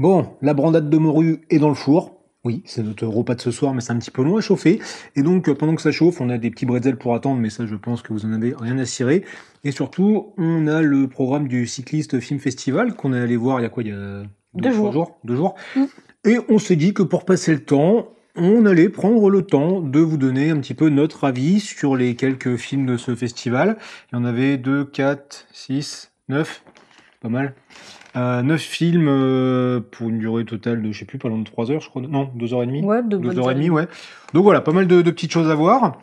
Bon, la brandade de morue est dans le four. Oui, c'est notre repas de ce soir, mais c'est un petit peu long à chauffer. Et donc, euh, pendant que ça chauffe, on a des petits bretzels pour attendre, mais ça, je pense que vous en avez rien à cirer. Et surtout, on a le programme du cycliste film festival qu'on est allé voir il y a quoi, il y a deux, jours. deux jours. Mm. Et on s'est dit que pour passer le temps, on allait prendre le temps de vous donner un petit peu notre avis sur les quelques films de ce festival. Il y en avait deux, quatre, six, neuf. pas mal. 9 euh, films euh, pour une durée totale de, je sais plus, pas loin de 3 heures, je crois. Non, 2h30. Ouais, 2h30, ouais. Donc voilà, pas mal de, petites choses à voir.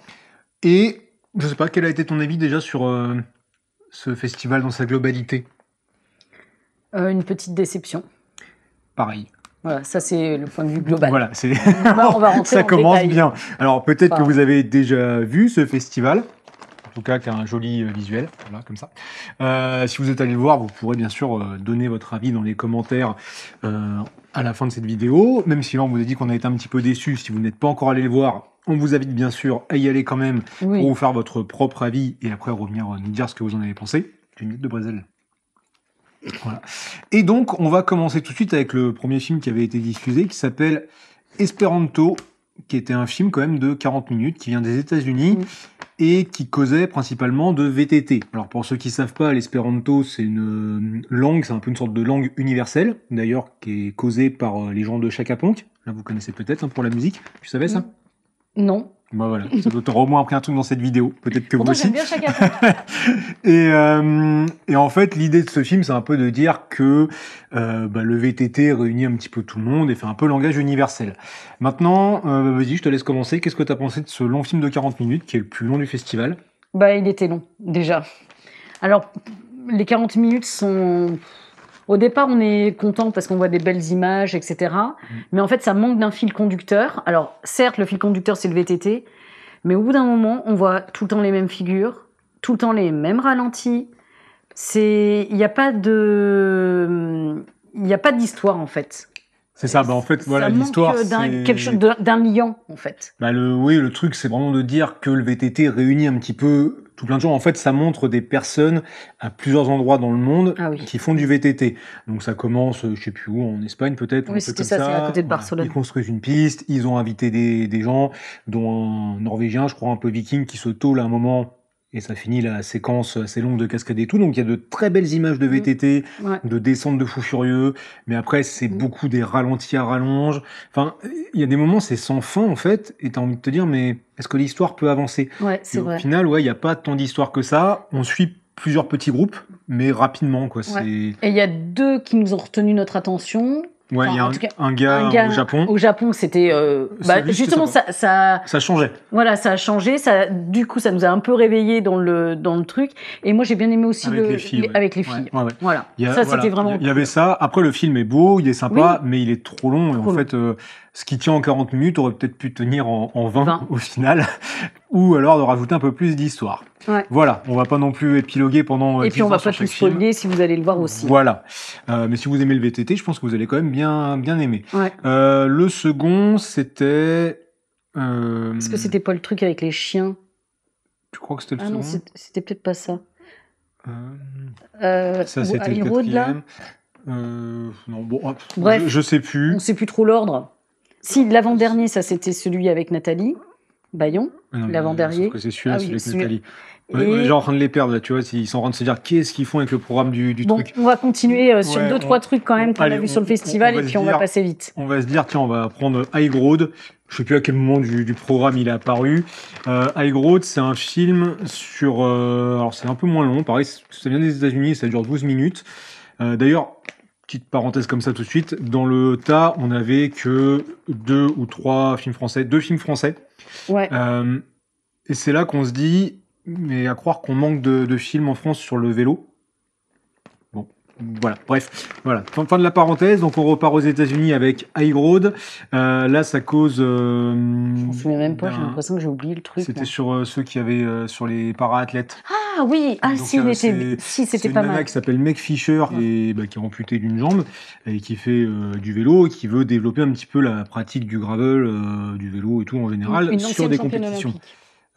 Et je sais pas, quel a été ton avis déjà sur euh, ce festival dans sa globalité Une petite déception. Pareil. Voilà, ça c'est le point de vue global. Voilà, c'est. on va, ça commence bien. Alors peut-être que vous avez déjà vu ce festival tout cas qui a un joli euh, visuel, voilà, comme ça. Euh, si vous êtes allé le voir, vous pourrez bien sûr euh, donner votre avis dans les commentaires à la fin de cette vidéo, même si là on vous a dit qu'on a été un petit peu déçu, si vous n'êtes pas encore allé le voir, on vous invite bien sûr à y aller quand même pour vous faire votre propre avis et après revenir nous dire ce que vous en avez pensé. Une de Brésil. Voilà. Et donc, on va commencer tout de suite avec le premier film qui avait été diffusé, qui s'appelle Esperanto, qui était un film quand même de 40 minutes qui vient des États-Unis et qui causait principalement de VTT. Alors pour ceux qui ne savent pas, l'espéranto c'est une euh, langue, c'est un peu une sorte de langue universelle d'ailleurs qui est causée par euh, les gens de Chacaponque, Là vous connaissez peut-être hein, pour la musique. Tu savais ça Non. Bah voilà, ça doit au moins appris un truc dans cette vidéo, peut-être que vous aussi. bien euh, et, en fait, l'idée de ce film, c'est un peu de dire que euh, bah, le VTT réunit un petit peu tout le monde et fait un peu langage universel. Maintenant, euh, vas-y, je te laisse commencer. Qu'est-ce que tu as pensé de ce long film de 40 minutes, qui est le plus long du festival Bah, il était long, déjà. Alors, les 40 minutes sont au départ, on est content parce qu'on voit des belles images, etc. Mm. Mais en fait, ça manque d'un fil conducteur. Alors, certes, le fil conducteur, c'est le VTT. Mais au bout d'un moment, on voit tout le temps les mêmes figures, tout le temps les mêmes ralentis. C'est, il n'y a pas de, il n'y a pas d'histoire en fait. C'est ça, bah en fait, voilà, l'histoire. D'un, quelque chose d'un liant, en fait. Bah le, oui, le truc, c'est vraiment de dire que le VTT réunit un petit peu tout plein de gens. En fait, ça montre des personnes à plusieurs endroits dans le monde ah qui font du VTT. Donc ça commence, je sais plus où, en Espagne peut-être. Oui, c'était ça, ça. à côté de Barcelone. Ils construisent une piste, ils ont invité des, des gens, dont un Norvégien, je crois, un peu viking, qui se tôle à un moment et ça finit la séquence assez longue de cascade et tout. Donc il y a de très belles images de VTT, mm. de descente de fous furieux. Mais après, c'est mm. beaucoup des ralentis à rallonge. Enfin, il y a des moments, c'est sans fin en fait. Et t'as envie de te dire, mais est-ce que l'histoire peut avancer ouais, c'est Au final, ouais, il n'y a pas tant d'histoire que ça. On suit plusieurs petits groupes, mais rapidement. Quoi. Et il y a deux qui nous ont retenu notre attention. Ouais, il y a un, gars au Japon. Au Japon, c'était euh, bah, justement ça, ça, ça. changeait. Voilà, ça a changé. Ça, du coup, ça nous a un peu réveillé dans le dans le truc. Et moi, j'ai bien aimé aussi avec le, les filles. Avec les filles. voilà. ça, c'était vraiment. Il y avait ça. Après, le film est beau, il est sympa, mais il est trop long. en fait, euh, ce qui tient en 40 minutes aurait peut-être pu tenir en, en 20, au final, ou alors de rajouter un peu plus d'histoire. Voilà, on va pas non plus épiloguer pendant. Euh, Et puis on va pas tout spoiler si vous allez le voir aussi. Voilà, euh, mais si vous aimez le VTT, je pense que vous allez quand même bien bien aimer. Euh, le second, c'était. Est-ce que c'était pas le truc avec les chiens Tu crois que c'était le ah second non, c'était peut-être pas ça. ça c'était le quatrième. non, bon, Bref, je, ne sais plus. On sait plus trop l'ordre. Si, l'avant-dernier, ça c'était celui avec Nathalie Bayon, ah l'avant-dernier. C'est celui-là, ah celui avec Nathalie. On est en train de les perdre, là, tu vois. Ils sont en train de se dire qu'est-ce qu'ils font avec le programme du, du On va continuer euh, sur deux, trois trucs quand même qu'on a vu sur le festival et puis on va passer vite. On va se dire, tiens, on va prendre High Road. Je sais plus à quel moment du, programme il est apparu. Euh, High Road, c'est un film sur. Euh, alors, c'est un peu moins long, pareil, ça vient des États-Unis, ça dure 12 minutes. D'ailleurs, petite parenthèse comme ça tout de suite. Dans le tas, on n'avait que deux ou trois films français, deux films français. Ouais. Euh, et c'est là qu'on se dit, mais à croire qu'on manque de, films en France sur le vélo. Bon, voilà, bref, voilà. Fin, de la parenthèse. Donc on repart aux États-Unis avec High Road. Euh, là, ça cause. Euh, je me souviens même pas. J'ai l'impression que j'ai oublié le truc. C'était sur ceux qui avaient sur les para-athlètes. Ah, ah oui, ah, euh, si, c'était pas mal. C'est qui s'appelle Meg Fisher, ah. et, bah, qui est amputé d'une jambe, et qui fait euh, du vélo, et qui veut développer un petit peu la pratique du gravel, euh, du vélo et tout en général, sur des compétitions.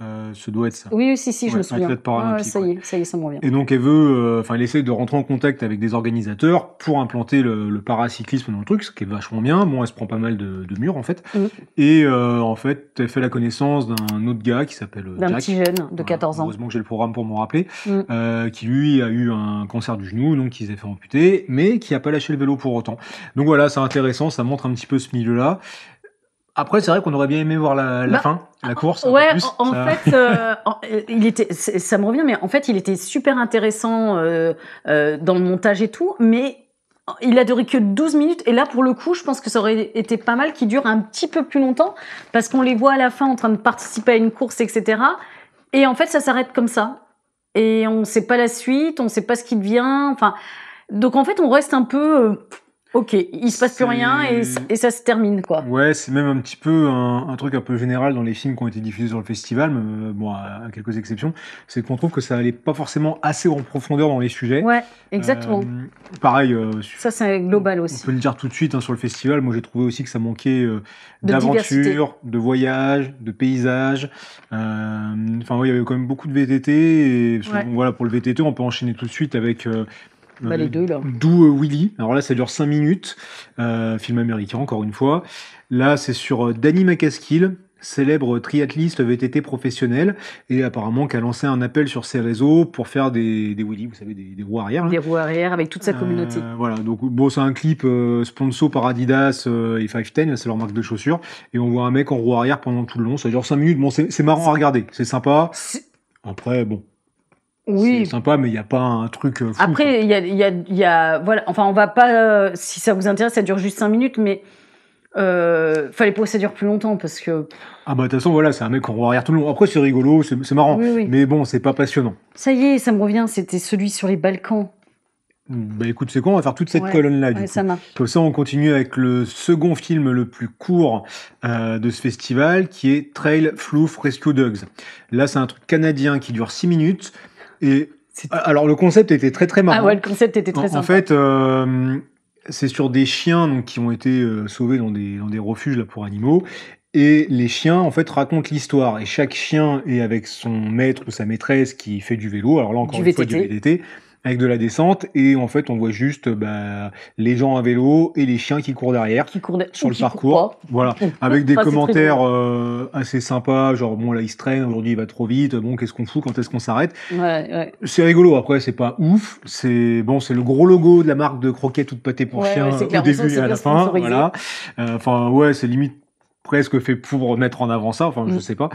Euh, doit être ça. Oui, si, si, je me souviens. ça y est, ça y est, ça me revient. Et donc, elle veut, euh, enfin, elle essaie de rentrer en contact avec des organisateurs pour implanter le, paracyclisme dans le truc, ce qui est vachement bien. Bon, elle se prend pas mal de, de murs, en fait. Mm. Et euh, en fait, elle fait la connaissance d'un autre gars qui s'appelle euh, D'un petit jeune de 14 ans. Heureusement que j'ai le programme pour m'en rappeler, mm. qui lui a eu un cancer du genou, donc qui s'est fait amputer, mais qui a pas lâché le vélo pour autant. Donc voilà, c'est intéressant, ça montre un petit peu ce milieu-là. Après, c'est vrai qu'on aurait bien aimé voir la, bah, fin, la course. Ouais, en, fait, euh, euh, il était, ça me revient, mais en fait, il était super intéressant euh, dans le montage et tout, mais il a duré que 12 minutes. Et là, pour le coup, je pense que ça aurait été pas mal qu'il dure un petit peu plus longtemps, parce qu'on les voit à la fin en train de participer à une course, etc. Et en fait, ça s'arrête comme ça. Et on ne sait pas la suite, on ne sait pas ce qui devient. Enfin, donc en fait, on reste un peu Ok, il se passe plus rien et, ça se termine quoi. Ouais, c'est même un petit peu un, truc un peu général dans les films qui ont été diffusés sur le festival, mais euh, bon, à, quelques exceptions, c'est qu'on trouve que ça allait pas forcément assez en profondeur dans les sujets. Ouais, exactement. Euh, pareil. Euh, ça c'est global aussi. On peut le dire tout de suite hein, sur le festival. Moi j'ai trouvé aussi que ça manquait d'aventure, de, voyage, de paysage. Enfin, oui, il y avait quand même beaucoup de VTT. Et, Voilà, pour le VTT, on peut enchaîner tout de suite avec bah, les deux, là. D'où euh, Willy. Alors là, ça dure 5 minutes. Euh, film américain, encore une fois. Là, c'est sur euh, Danny McCaskill, célèbre triathliste VTT professionnel, et apparemment qui a lancé un appel sur ses réseaux pour faire des, des vous savez, des, roues arrière. Des roues arrière avec toute sa communauté. voilà, donc bon, c'est un clip euh, sponsor par Adidas euh, et 510, c'est leur marque de chaussures, et on voit un mec en roue arrière pendant tout le long, ça dure 5 minutes, bon, c'est marrant à regarder, c'est sympa. Après, bon. Oui. C'est sympa, mais il n'y a pas un truc. Euh, Après, il y a, y a, voilà, enfin, on va pas. Euh, si ça vous intéresse, ça dure juste 5 minutes, mais euh, fallait pas que ça dure plus longtemps parce que. Ah bah de toute façon, voilà, c'est un mec qu'on voit tout le long. Après, c'est rigolo, c'est marrant, mais bon, c'est pas passionnant. Ça y est, ça me revient. C'était celui sur les Balkans. Hmm, bah écoute, c'est quoi On va faire toute cette colonne-là. Ouais, ça ça, on continue avec le second film le plus court euh, de ce festival, qui est Trail Floof Rescue Dogs. Là, c'est un truc canadien qui dure 6 minutes. Et alors le concept était très très marrant. Ah ouais, le concept était très en, En fait, euh, c'est sur des chiens donc, qui ont été euh, sauvés dans des, dans des refuges là, pour animaux. Et les chiens, en fait, racontent l'histoire. Et chaque chien est avec son maître ou sa maîtresse qui fait du vélo. Alors là, encore une fois, du VTT avec de la descente et en fait on voit juste bah, les gens à vélo et les chiens qui courent derrière qui courent sur le parcours voilà avec des commentaires euh, assez sympas genre bon là il se traîne aujourd'hui il va trop vite bon qu'est-ce qu'on fout quand est-ce qu'on s'arrête ouais, ouais. c'est rigolo après c'est pas ouf c'est bon c'est le gros logo de la marque de croquettes toute pâtée pour chiens chien au début et à la fin voilà euh, enfin ouais c'est limite presque fait pour mettre en avant ça enfin je mm. sais pas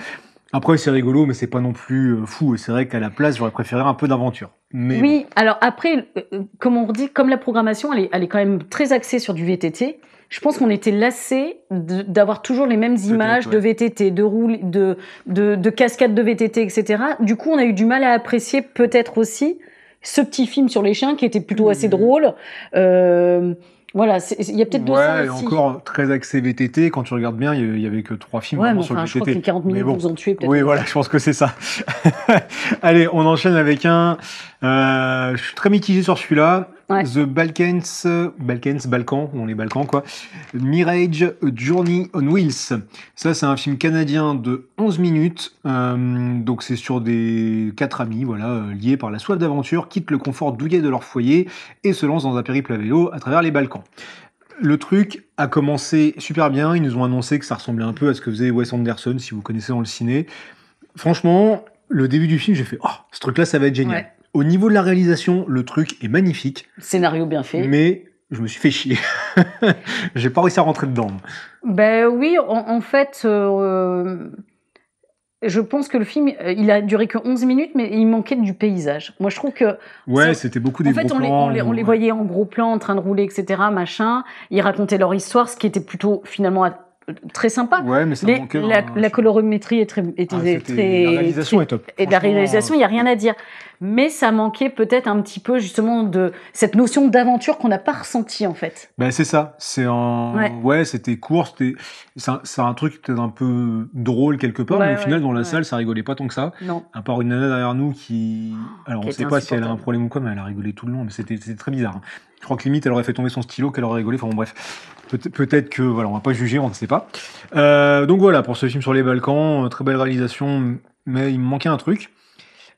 après, c'est rigolo, mais c'est pas non plus euh, fou. C'est vrai qu'à la place, j'aurais préféré un peu d'aventure. Mais... Oui, alors après, euh, euh, comme on dit, comme la programmation, elle est, elle est quand même très axée sur du VTT, je pense qu'on était lassé d'avoir toujours les mêmes images de VTT, de roule, de, de, cascades de VTT, etc. Du coup, on a eu du mal à apprécier peut-être aussi ce petit film sur les chiens qui était plutôt mmh. assez drôle. Euh, voilà, il y a peut-être deux ouais, aussi. encore très axé VTT. Quand tu regardes bien, il y avait que trois films ouais, mais enfin, sur le je Crois que les 40 minutes mais bon, vous en tuez peut-être. Oui, voilà, je pense que c'est ça. Allez, on enchaîne avec un. Euh, je suis très mitigé sur celui-là. The Balkans, Balkans, Balkans, on les Balkans quoi. Mirage Journey on Wheels. Ça, c'est un film canadien de 11 minutes. Euh, donc, c'est sur des quatre amis, voilà, euh, liés par la soif d'aventure, quittent le confort douillet de leur foyer et se lancent dans un périple à vélo à travers les Balkans. Le truc a commencé super bien. Ils nous ont annoncé que ça ressemblait un peu à ce que faisait Wes Anderson, si vous connaissez dans le ciné. Franchement, le début du film, j'ai fait Oh, ce truc-là, ça va être génial. Au niveau de la réalisation, le truc est magnifique. Scénario bien fait. Mais je me suis fait chier. J'ai pas réussi à rentrer dedans. Ben oui, en, fait, euh, je pense que le film, euh, il a duré que 11 minutes, mais il manquait du paysage. Moi, je trouve que. Ouais, c'était beaucoup des en fait, gros on plans. Les, on, on les voyait en gros plan, en train de rouler, etc., machin. Ils racontaient leur histoire, ce qui était plutôt finalement très sympa. Ouais, mais ça manquait, la, colorimétrie est très, était, ah, très, La réalisation est top. Et la réalisation, il n'y a rien à dire mais ça manquait peut-être un petit peu justement de cette notion d'aventure qu'on n'a pas ressentie en fait. Ben c'est ça, c'est en ouais, c'était court, c'était c'est un, truc peut-être un peu drôle quelque part, mais au final dans la salle ça rigolait pas tant que ça. Non. À part une nana derrière nous qui, oh, alors on on sait pas si elle a un problème ou quoi, mais elle a rigolé tout le long, mais c'était très bizarre. Hein. Je crois que limite elle aurait fait tomber son stylo, qu'elle aurait rigolé. Enfin bon bref. Peut-être que voilà, on va pas juger, on ne sait pas. Euh, donc voilà pour ce film sur les Balkans, euh, très belle réalisation, mais il me manquait un truc.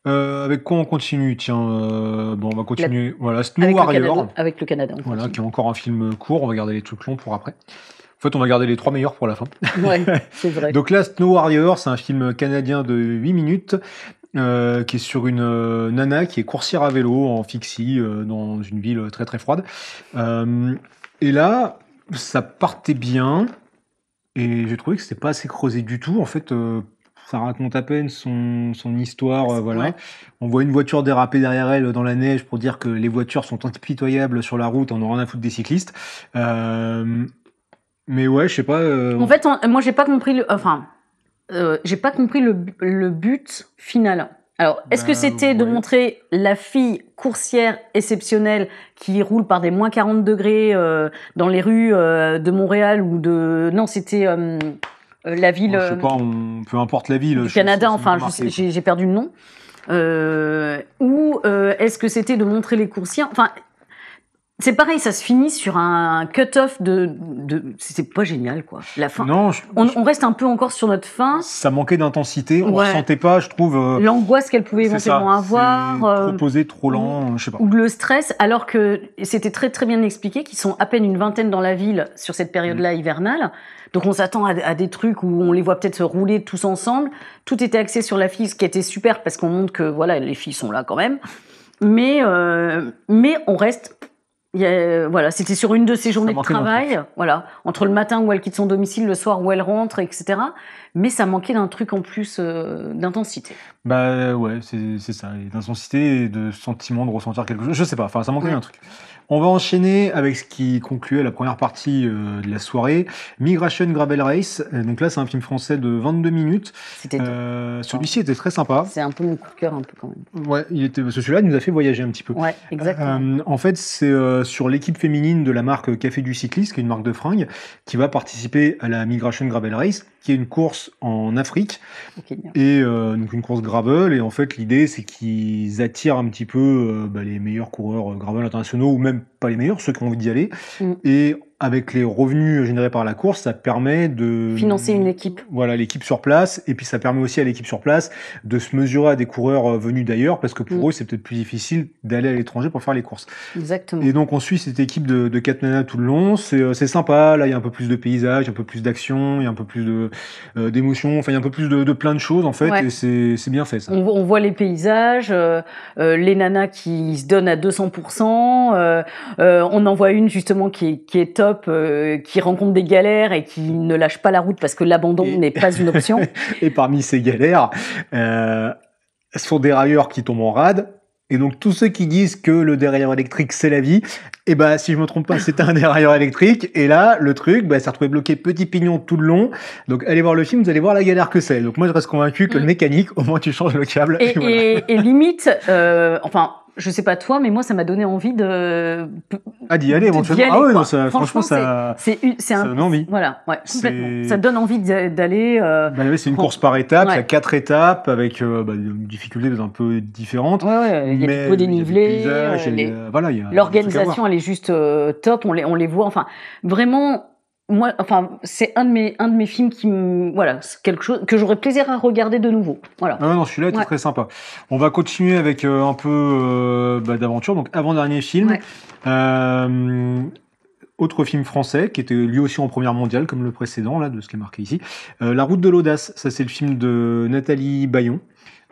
Euh, avec quoi on continue Tiens, euh, bon, on va continuer. Voilà, Snow Warrior. avec le Canada. voilà, qui est encore un film court. On va garder les trucs longs pour après. En fait, on va garder les trois meilleurs pour la fin. Ouais, c'est vrai. Donc là, Snow Warrior, c'est un film canadien de 8 minutes euh, qui est sur une euh, nana qui est coursière à vélo en fixie dans une ville très très froide. et là, ça partait bien. Et j'ai trouvé que c'était pas assez creusé du tout. En fait, ça raconte à peine son, son histoire. Euh, voilà. On voit une voiture déraper derrière elle euh, dans la neige pour dire que les voitures sont impitoyables sur la route, on aura rien à foutre des cyclistes. Euh, mais ouais, je sais pas. En fait, moi j'ai pas compris le, enfin, j'ai pas compris le, but final. Alors, est-ce que bah, c'était de montrer la fille coursière exceptionnelle qui roule par des moins 40 degrés dans les rues de Montréal ou de... Non, c'était... Euh, la ville. Oh, euh, on, peu importe la ville. Du Canada, enfin, j'ai perdu le nom. Euh, ou euh, est-ce que c'était de montrer les coursiers Enfin, c'est pareil, ça se finit sur un cut-off de, de... c'est pas génial quoi. La fin. on, reste un peu encore sur notre fin. Ça manquait d'intensité, on ressentait pas, je trouve. L'angoisse qu'elle pouvait éventuellement avoir. Trop trop lent, je sais pas. Ou le stress, alors que c'était très très bien expliqué qu'ils sont à peine une vingtaine dans la ville sur cette période-là mm. hivernale donc on s'attend à, des trucs où on les voit peut-être se rouler tous ensemble. Tout était axé sur la fille, ce qui était super parce qu'on montre que voilà, les filles sont là quand même. Mais, euh, mais on reste. voilà, c'était sur une de ces journées de travail. Voilà, entre le matin où elle quitte son domicile, le soir où elle rentre, etc mais ça manquait d'un truc en plus euh, d'intensité. Bah ouais, c'est ça, d'intensité et de sentiment de ressentir quelque chose. Je sais pas, enfin ça manquait un d'un truc. On va enchaîner avec ce qui concluait la première partie euh, de la soirée, Migration Gravel Race. Euh, donc là, c'est un film français de 22 minutes. C'était euh, celui-ci ah. était très sympa. C'est un peu mon coup de cœur, un peu quand même. Ouais, il était. Celui-là nous a fait voyager un petit peu. Ouais, exactement. en fait, c'est sur l'équipe féminine de la marque Café du cycliste, qui est une marque de fringues, qui va participer à la Migration Gravel Race une course en Afrique, et euh, donc une course gravel. Et en fait, l'idée, c'est qu'ils attirent un petit peu euh, bah, les meilleurs coureurs euh, gravel internationaux ou même pas les meilleurs, ceux qui ont envie d'y aller. Mm. Et avec les revenus générés par la course, ça permet de financer une équipe. Voilà, l'équipe sur place, et puis ça permet aussi à l'équipe sur place de se mesurer à des coureurs euh, venus d'ailleurs, parce que pour mm. eux, c'est peut-être plus difficile d'aller à l'étranger pour faire les courses. Exactement. Et donc on suit cette équipe de, de quatre nanas tout le long. Euh, c'est sympa. Là, il y a un peu plus de paysage, un peu plus d'action, il y a un peu plus de euh, Enfin, il y a un peu plus de, plein de choses en fait. Et c'est bien fait ça. On, voit les paysages, les nanas qui se donnent à 200%. Euh, on en voit une justement qui est, top, euh, qui rencontre des galères et qui ne lâche pas la route parce que l'abandon n'est pas une option. et parmi ces galères, euh, ce sont des railleurs qui tombent en rade. Et donc tous ceux qui disent que le dérailleur électrique c'est la vie, et eh ben si je me trompe pas, c'est un dérailleur électrique. Et là, le truc, ben ça retrouvé bloqué petit pignon tout le long. Donc allez voir le film, vous allez voir la galère que c'est. Donc moi je reste convaincu que le mm. mécanique, au moins tu changes le câble. Et, limite, euh, enfin je sais pas toi, mais moi, ça m'a donné envie de. Ah, d'y aller éventuellement. ah ouais, ça, franchement, ça. C'est donne envie. Voilà, ouais, complètement. Ça donne envie d'aller. Euh, bah, c'est une course par étapes, il y a quatre étapes avec euh, bah, des bah, un peu différentes. Ouais, ouais, il y a des dénivelé. Euh, l'organisation, elle est juste top, on les, on les voit. Enfin, vraiment moi, enfin, c'est un de mes un de mes films qui voilà, quelque chose que j'aurais plaisir à regarder de nouveau. Voilà. Ah non, celui-là était très sympa. On va continuer avec euh, un peu euh, bah, d'aventure. Donc avant dernier film, euh, autre film français qui était lui aussi en première mondiale comme le précédent là de ce qui est marqué ici. La route de l'audace. Ça c'est le film de Nathalie Bayon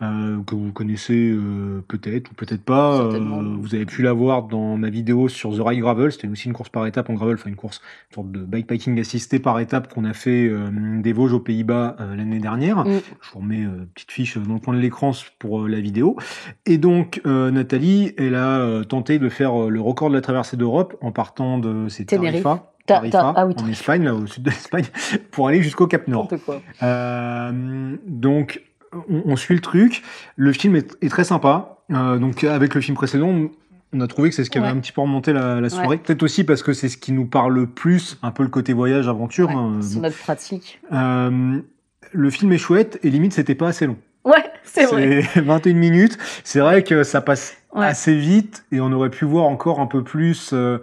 euh, que vous connaissez euh, peut-être ou peut-être pas. Euh, vous avez pu la voir dans ma vidéo sur The Ride Gravel. C'était aussi une course par étapes en gravel, enfin une course, une sorte de bikepacking assisté par étapes qu'on a fait euh, des Vosges aux Pays-Bas l'année dernière. Mm. Je vous remets une petite fiche dans le coin de l'écran pour la vidéo. Et donc Nathalie, elle a tenté de faire le record de la traversée d'Europe en partant de ses Tarifa. Tarifa, en Espagne, là, au sud de l'Espagne, pour aller jusqu'au Cap Nord. Quoi. donc on, suit le truc. Le film est, très sympa. Euh, donc avec le film précédent, on a trouvé que c'est ce qui avait un petit peu remonté la, soirée. Peut-être aussi parce que c'est ce qui nous parle le plus, un peu le côté voyage, aventure. Hein, c'est notre pratique. Euh, le film est chouette et limite c'était pas assez long. Ouais, c'est vrai. 21 minutes. C'est vrai que ça passe assez vite et on aurait pu voir encore un peu plus euh,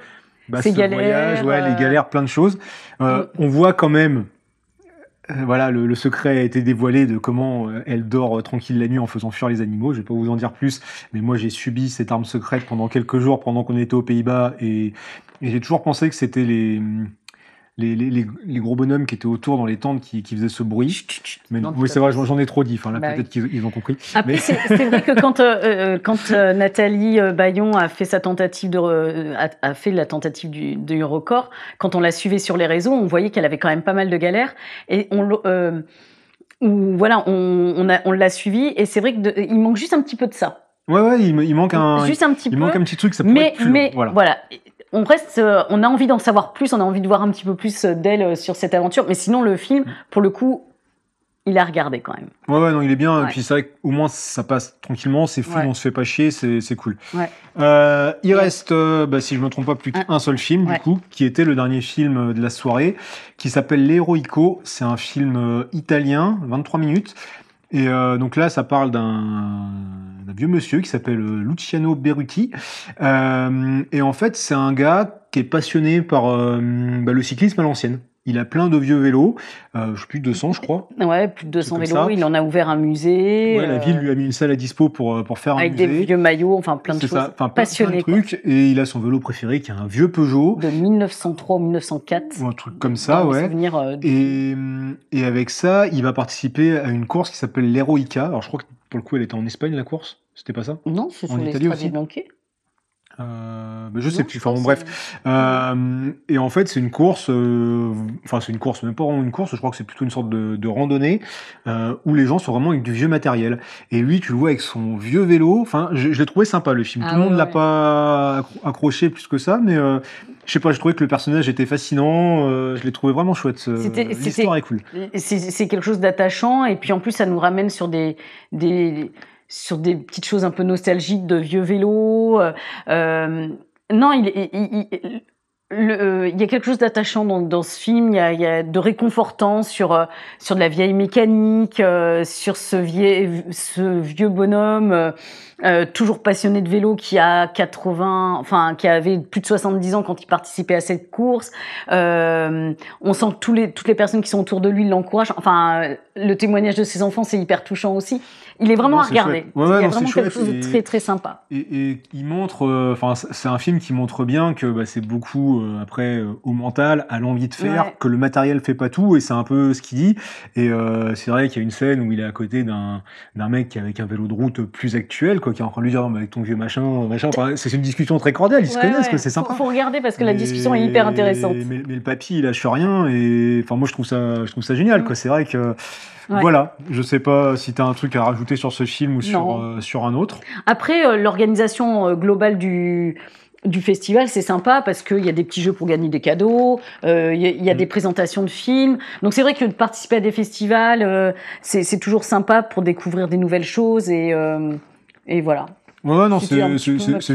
bah, les galères, plein de choses. Mm. On voit quand même euh, voilà, le, secret a été dévoilé de comment euh, elle dort euh, tranquille la nuit en faisant fuir les animaux. Je vais pas vous en dire plus, mais moi j'ai subi cette arme secrète pendant quelques jours pendant qu'on était aux Pays-Bas et j'ai toujours pensé que c'était les les, les, les, gros bonhommes qui étaient autour dans les tentes qui, qui faisaient ce bruit. Mais non, oui, c'est vrai, j'en ai trop dit. Enfin, bah peut-être qu'ils ont compris. mais... c'est vrai que quand, euh, euh, quand euh, Nathalie Bayon a fait sa tentative de a, fait la tentative du, de quand on la suivait sur les réseaux, on voyait qu'elle avait quand même pas mal de galères et on euh, voilà, on, on, on l'a suivi et c'est vrai qu'il manque juste un petit peu de ça. Ouais, ouais, il, manque un, juste un petit il manque un petit truc, ça peut mais, être plus mais long, voilà on reste, euh, on a envie d'en savoir plus, on a envie de voir un petit peu plus euh, d'elle euh, sur cette aventure. Mais sinon, le film, mm. pour le coup, il a regardé quand même. Ouais, ouais, non, il est bien. puis c'est vrai qu'au moins ça passe tranquillement, c'est fou, on se fait pas chier, c'est cool. Ouais. il reste, bah, si je me trompe pas, plus ah. qu'un seul film, du coup, qui était le dernier film de la soirée, qui s'appelle L'Héroïco ». C'est un film italien, 23 minutes, et euh, donc là, ça parle d'un vieux monsieur qui s'appelle euh, Luciano Beruti. Euh, et en fait, c'est un gars qui est passionné par bah, le cyclisme à l'ancienne il a plein de vieux vélos, euh, je plus de 200 je crois. Ouais, plus de 200 vélos, il en a ouvert un musée. Ouais, La ville euh, lui a mis une salle à dispo pour, euh, pour faire un musée. Avec des vieux maillots, enfin plein de choses. Ça. Enfin, passionné, plein trucs. Et il a son vélo préféré qui est un vieux Peugeot. De 1903 ou 1904. Ou un truc comme ça, ouais. Euh, et, et avec ça, il va participer à une course qui s'appelle l'Heroica. Alors je crois que pour le coup elle était en Espagne la course, c'était pas ça Non, c'est en Italie aussi. Euh, je sais plus. Enfin bref. Euh, euh, et en fait, c'est une course. Euh, enfin, c'est une course, même pas vraiment une course. Je crois que c'est plutôt une sorte de, de randonnée euh, où les gens sont vraiment avec du vieux matériel. Et lui, tu le vois avec son vieux vélo. Enfin, je, l'ai trouvé sympa le film. Ah Tout le monde l'a pas accroché plus que ça, mais je sais pas. Je trouvais que le personnage était fascinant. je l'ai trouvé vraiment chouette. L'histoire est cool. C'est quelque chose d'attachant. Et puis en plus, ça nous ramène sur des des sur des petites choses un peu nostalgiques de vieux vélos. Euh, euh, non, il, il, euh, il, y a quelque chose d'attachant dans, dans, ce film, il y, a, de réconfortant sur, sur de la vieille mécanique, sur ce vieux, ce vieux bonhomme toujours passionné de vélo qui a 80, enfin qui avait plus de 70 ans quand il participait à cette course. on sent que tous les, toutes les personnes qui sont autour de lui l'encouragent. Enfin, le témoignage de ses enfants, c'est hyper touchant aussi il est vraiment à regarder. Ouais, il y a vraiment quelque chose de très très sympa. Et, il montre, euh, enfin, c'est un film qui montre bien que bah, c'est beaucoup euh, après euh, au mental, à l'envie de faire, que le matériel fait pas tout, et c'est un peu ce qu'il dit. Et c'est vrai qu'il y a une scène où il est à côté d'un mec qui avec un vélo de route plus actuel, quoi, qui est en train de lui dire, avec ton vieux machin, machin. C'est une discussion très cordiale, ils se connaissent, c'est sympa. Faut, faut regarder parce que la discussion est hyper intéressante. Mais, le papy, il lâche rien, et enfin, moi, je trouve ça, je trouve ça génial, mm. quoi. C'est vrai que voilà, je sais pas si tu as un truc à rajouter sur ce film ou sur, euh, sur un autre. Après, euh, l'organisation euh, globale du, du festival, c'est sympa parce qu'il y a des petits jeux pour gagner des cadeaux, il euh, y a, y a mm. des présentations de films. Donc c'est vrai que de participer à des festivals, c'est toujours sympa pour découvrir des nouvelles choses et, et voilà. Ouais, non, c'est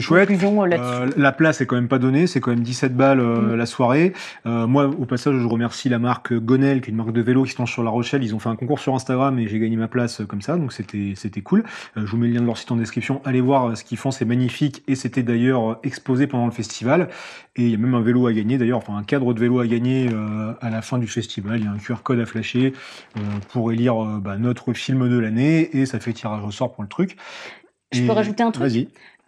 chouette. Euh, euh, la place est quand même pas donnée, c'est quand même 17 balles euh, mm. la soirée. moi, au passage, je remercie la marque Gonel, qui est une marque de vélo qui se lance sur La Rochelle. Ils ont fait un concours sur Instagram et j'ai gagné ma place comme ça, donc c'était c'était cool. je vous mets le lien de leur site en description. Allez voir ce qu'ils font, c'est magnifique et c'était d'ailleurs exposé pendant le festival. Et il y a même un vélo à gagner, d'ailleurs, enfin un cadre de vélo à gagner à la fin du festival. Il y a un QR code à flasher pour élire bah, notre film de l'année et ça fait tirage au sort pour le truc. Je peux rajouter un truc vas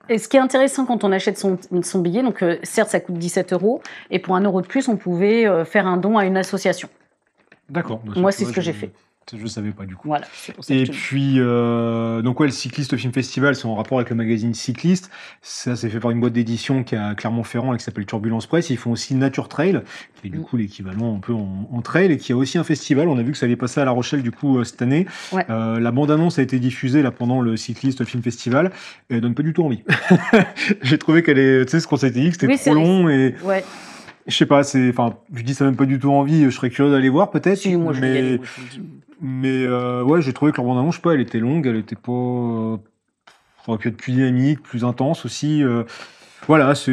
Et ce qui est intéressant quand on achète son, billet, donc euh, certes ça coûte 17 euros, et pour un euro de plus, on pouvait euh, faire un don à une association. D'accord. Bah, Moi, c'est ce que j'ai fait je savais pas du coup. Voilà. et puis, euh, donc ouais, le Cycliste Film Festival, c'est en rapport avec le magazine Cycliste. Ça, c'est fait par une boîte d'édition qui a Clermont-Ferrand et qui s'appelle Turbulence Press. Ils font aussi Nature Trail, qui est du mm. coup l'équivalent un peu en, trail et qui a aussi un festival. On a vu que ça allait passer à La Rochelle du coup euh, cette année. Euh, la bande-annonce a été diffusée là pendant le Cycliste Film Festival. Et elle donne pas du tout envie. J'ai trouvé qu'elle est, tu sais, ce qu'on s'était dit, que c'était trop long et. Ouais je sais pas, c'est, enfin, je dis ça même pas du tout envie. Je serais curieux d'aller voir peut-être, si, je, moi, mais euh, ouais, j'ai trouvé que leur bande-annonce, je pas, elle était longue, elle était pas. Euh, aurait pu être plus dynamique, plus intense aussi. Euh, voilà, c'est.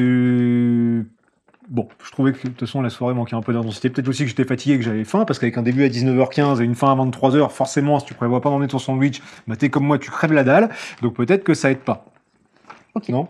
Bon, je trouvais que de toute façon la soirée manquait un peu d'intensité. Peut-être aussi que j'étais fatigué, que j'avais faim, parce qu'avec un début à 19h15 et une fin à 23h, forcément, si tu prévois pas d'emmener ton sandwich, bah t'es comme moi, tu crèves la dalle. Donc peut-être que ça aide pas. Ok. Non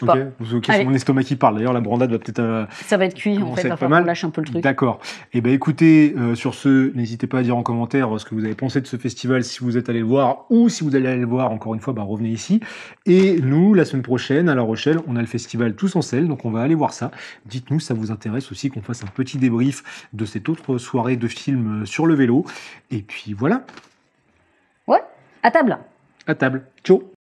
ok, c'est mon estomac qui parle. D'ailleurs, la brandade va peut-être. Euh, ça va être cuit, en fait, va qu'on lâche un peu le truc. D'accord. Et eh ben, écoutez, euh, sur ce, n'hésitez pas à dire en commentaire euh, ce que vous avez pensé de ce festival si vous êtes allé le voir ou si vous allez aller le voir, encore une fois, bah, revenez ici. Et nous, la semaine prochaine, à La Rochelle, on a le festival Tous en Selle, donc on va aller voir ça. Dites-nous ça vous intéresse aussi qu'on fasse un petit débrief de cette autre soirée de film sur le vélo. Et puis voilà. Ouais, à table. À table. Ciao.